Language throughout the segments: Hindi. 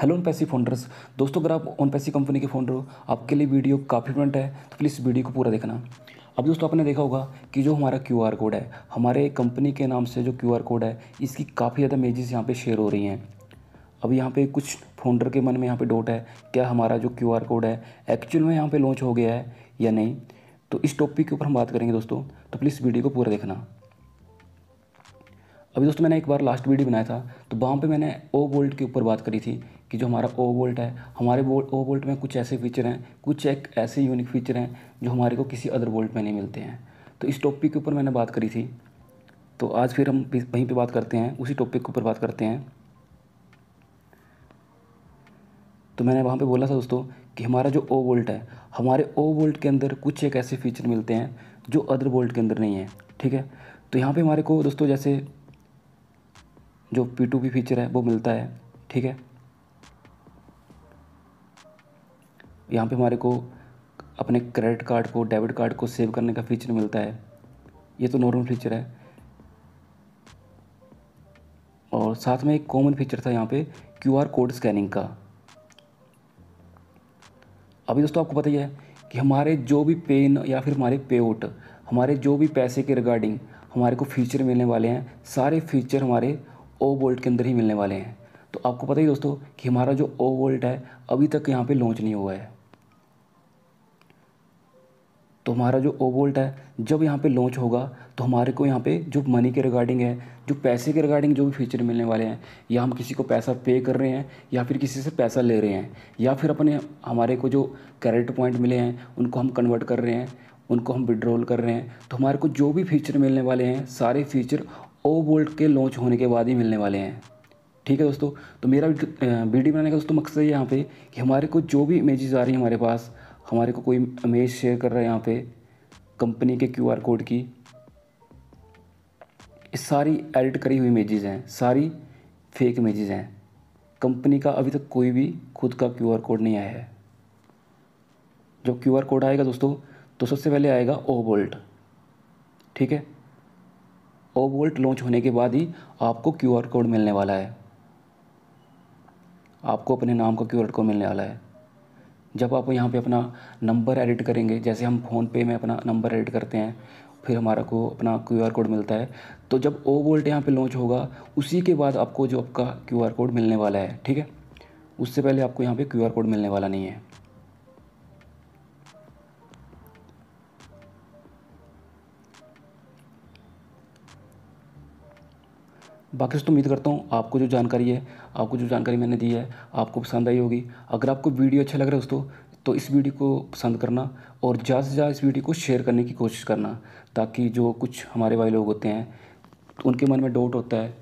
हेलो ऑन पैसी फाउंडर्स दोस्तों अगर आप ऑन पैसी कंपनी के फाउंडर हो आपके लिए वीडियो काफ़ी इंपॉर्टेंट है तो प्लीज़ वीडियो को पूरा देखना अब दोस्तों आपने देखा होगा कि जो हमारा क्यू आर कोड है हमारे कंपनी के नाम से जो क्यू आर कोड है इसकी काफ़ी ज़्यादा इमेजेस यहाँ पे शेयर हो रही हैं अब यहाँ पर कुछ फाउंडर के मन में यहाँ पर डोट है क्या हमारा जो क्यू आर कोड है एक्चुअल में यहाँ पर लॉन्च हो गया है या नहीं तो इस टॉपिक के ऊपर हम बात करेंगे दोस्तों तो प्लीज़ वीडियो को पूरा देखना अभी दोस्तों मैंने एक बार लास्ट वीडियो बनाया था तो वहाँ पे मैंने ओ वोल्ट के ऊपर बात करी थी कि जो हमारा ओ वोल्ट है हमारे वोल्ट ओ वोल्ट में कुछ ऐसे फीचर हैं कुछ एक ऐसे यूनिक फीचर हैं जो हमारे को किसी अदर वोल्ट में नहीं मिलते हैं तो इस टॉपिक के ऊपर मैंने बात करी थी तो आज फिर हम वहीं पर बात करते हैं उसी टॉपिक के ऊपर बात करते हैं तो मैंने वहाँ पर बोला था दोस्तों कि हमारा जो ओ वोल्ट है हमारे ओ वोल्ट के अंदर कुछ एक ऐसे फीचर मिलते हैं जो अदर वोल्ट के अंदर नहीं है ठीक है तो यहाँ पे हमारे को दोस्तों जैसे जो पी टू पी फीचर है वो मिलता है ठीक है यहाँ पे हमारे को अपने क्रेडिट कार्ड को डेबिट कार्ड को सेव करने का फीचर मिलता है ये तो नॉर्मल फीचर है और साथ में एक कॉमन फीचर था यहाँ पे क्यू आर कोड स्कैनिंग का अभी दोस्तों आपको पता ही है कि हमारे जो भी पेन या फिर हमारे पे आउट हमारे जो भी पैसे के रिगार्डिंग हमारे को फीचर मिलने वाले हैं सारे फीचर हमारे ओ वोल्ट के अंदर ही मिलने वाले हैं तो आपको पता ही दोस्तों कि हमारा जो ओ वोल्ट है अभी तक यहाँ पे लॉन्च नहीं हुआ है तो हमारा जो ओ वोल्ट है जब यहाँ पे लॉन्च होगा तो हमारे को यहाँ पे जो मनी के रिगार्डिंग है जो पैसे के रिगार्डिंग जो भी फीचर मिलने वाले हैं या हम किसी को पैसा पे कर रहे हैं या फिर किसी से पैसा ले रहे हैं या फिर अपने हमारे को जो क्रेडिट पॉइंट मिले हैं उनको हम कन्वर्ट कर रहे हैं उनको हम विड्रॉल कर रहे हैं तो हमारे को जो भी फीचर मिलने वाले हैं सारे फीचर ओ वोल्ट के लॉन्च होने के बाद ही मिलने वाले हैं ठीक है दोस्तों तो मेरा वीडियो बनाने का दोस्तों मकसद यहाँ पे कि हमारे को जो भी इमेजेस आ रही है हमारे पास हमारे को कोई इमेज शेयर कर रहा है यहाँ पे कंपनी के क्यू कोड की सारी एडिट करी हुई इमेजेस हैं सारी फेक इमेजेस हैं कंपनी का अभी तक कोई भी खुद का क्यू कोड नहीं आया है जो क्यू कोड आएगा दोस्तों तो सबसे पहले आएगा ओ बोल्ट ठीक है ओवोल्ट लॉन्च होने के बाद ही आपको आर कोड मिलने वाला है आपको अपने नाम का आर कोड मिलने वाला है जब आप यहाँ पे अपना नंबर एडिट करेंगे जैसे हम फ़ोन पे में अपना नंबर एडिट करते हैं फिर हमारा को अपना क्यू आर कोड मिलता है तो जब ओ वोल्ट यहाँ पे लॉन्च होगा उसी के बाद आपको जो आपका क्यू आर कोड मिलने वाला है ठीक है उससे पहले आपको यहाँ पे क्यू आर कोड मिलने वाला नहीं है बाकी दोस्तों उम्मीद करता हूँ आपको जो जानकारी है आपको जो जानकारी मैंने दी है आपको पसंद आई होगी अगर आपको वीडियो अच्छा लग रहा है दोस्तों तो इस वीडियो को पसंद करना और ज़्यादा से ज़्यादा इस वीडियो को शेयर करने की कोशिश करना ताकि जो कुछ हमारे भाई लोग होते हैं तो उनके मन में डाउट होता है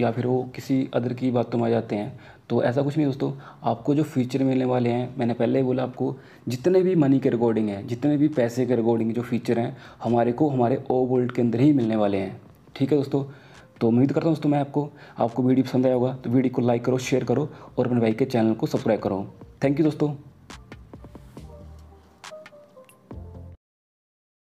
या फिर वो किसी अदर की बातों तो में आ जाते हैं तो ऐसा कुछ नहीं दोस्तों आपको जो फ्यूचर मिलने वाले हैं मैंने पहले ही बोला आपको जितने भी मनी के रिकॉर्डिंग हैं जितने भी पैसे के रिकॉर्डिंग जो फीचर हैं हमारे को हमारे ओ वर्ल्ड के अंदर ही मिलने वाले हैं ठीक है दोस्तों तो उम्मीद करता हूँ दोस्तों मैं आपको आपको वीडियो पसंद आया होगा तो वीडियो को लाइक करो शेयर करो और अपने भाई के चैनल को सब्सक्राइब करो थैंक यू दोस्तों